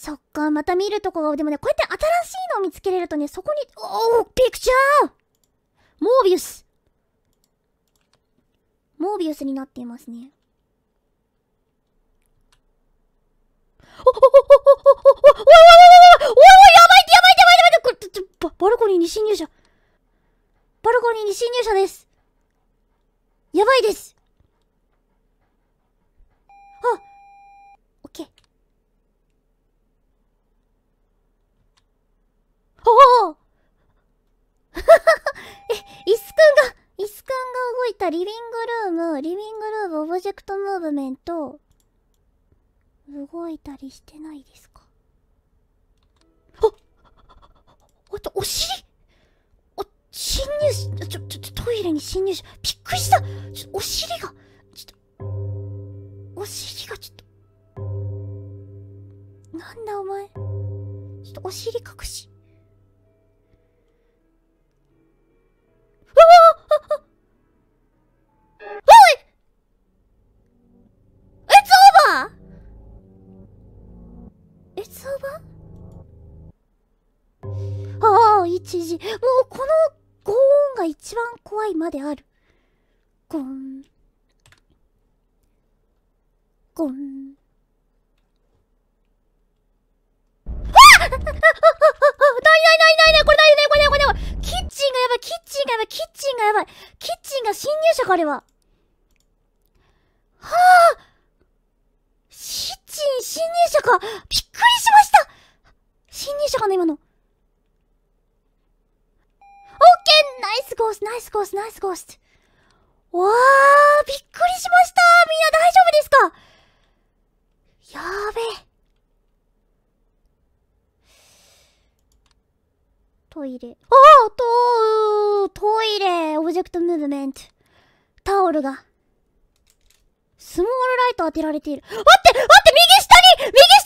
そっか、また見るとこが、でもね、こうやって新しいのを見つけれるとね、そこに、おおピクチャーモービウスモービウスになっていますね。おおおおおおおおおおおおおやばいやばいやばいやばいこれ、バルコニーに侵入者。リビングルームリビングルームオブジェクトムーブメント動いたりしてないですかあっお尻お侵入しちょちょトイレに侵入しびっくりしたちょお尻がちょっとお尻がちょっとなんだお前ちょっとお尻隠し一時もうこの轟音が一番怖いまであるゴンゴンあっないないないないないこれないないこれないこれないキッチンがやばいキッチンがやばいキッチンがやばいキッチンが侵入者かあれははあキッチン侵入者かびっくりしました侵入者かな今のナイス s ース、i c e ghost, わー、びっくりしましたみんな大丈夫ですかやーべトイレ。あーとトイレオブジェクトムーブメント。タオルが。スモールライト当てられている。待って待って右下に右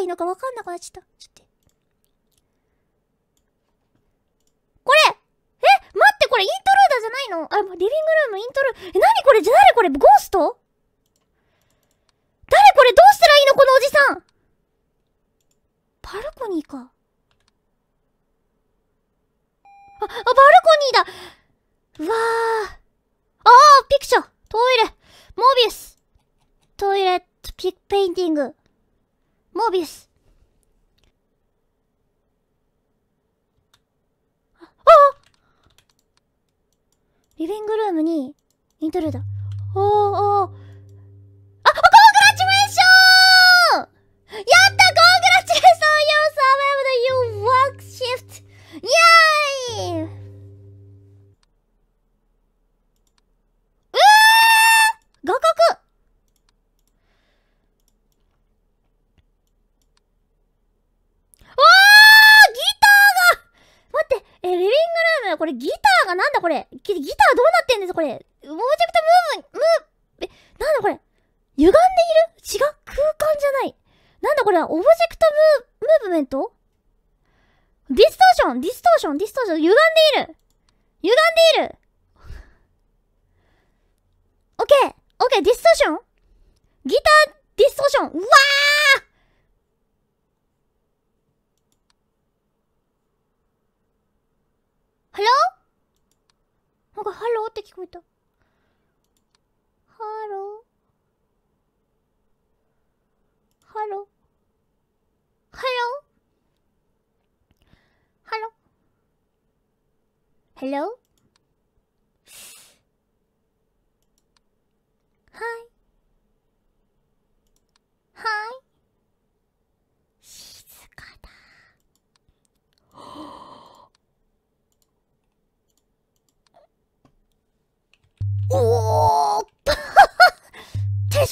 いいのか分かんなくなっちゃった。ちょっと。これえ待ってこれイントルーダーじゃないのあ、リビングルームイントルー、え、なにこれ誰これゴースト誰これどうしたらいいのこのおじさんバルコニーか。あ、あ、バルコニーだうわぁ。ああピクチャートイレモービウストイレットピックペインティングモービウスああリビングルームにイントルーダーおーおーれギターがなんだこれギターどうなってんですこれオブジェクトムーブ、ムー、え、なんだこれ歪んでいる違う空間じゃない。なんだこれはオブジェクトムー、ムーブメントディストーションディストーションディストーション歪んでいる歪んでいるオッケーオッケーディストーションギターディストーションうわがハローって聞こえた。ハロー。ハロー。ハロー。ハロー。ハロー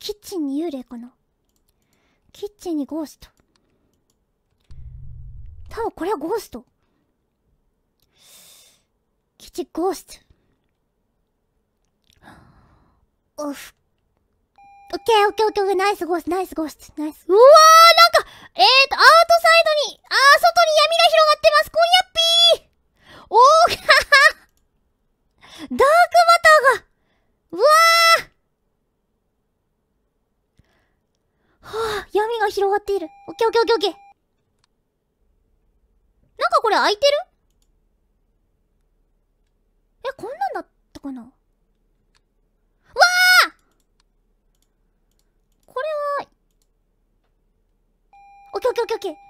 キッチンに幽霊かなキッチンにゴースト多分これはゴーストキッチンゴーストオフオッケーオッケーオッケーナイスゴーストナイスゴーストナイスうわーなんかえーとアウトサイドにあー外に闇が広がってます今広がっている。オッケーオッケーオッケーオッケー。なんかこれ開いてるえ、こんなんだったかなわあこれは、オッケーオッケーオッケーオッケー。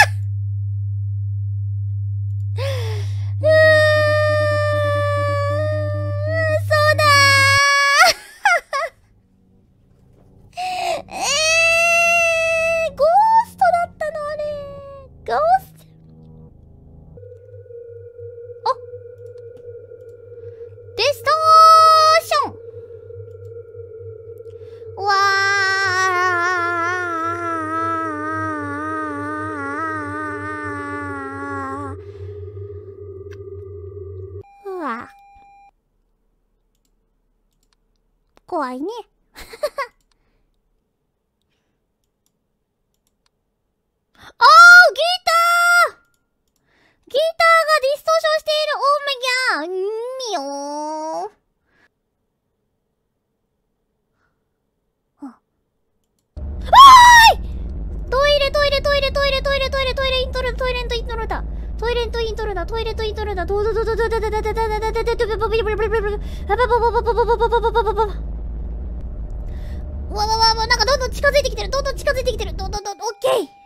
哇！トイレントイントルだトイレントイントルだドドドドドドドドドドドドどうドドドドどうドドドドどうドドドわわわわなんかどんどん近づいてきてるどんどん近づいてきてるどんどんどどオッケー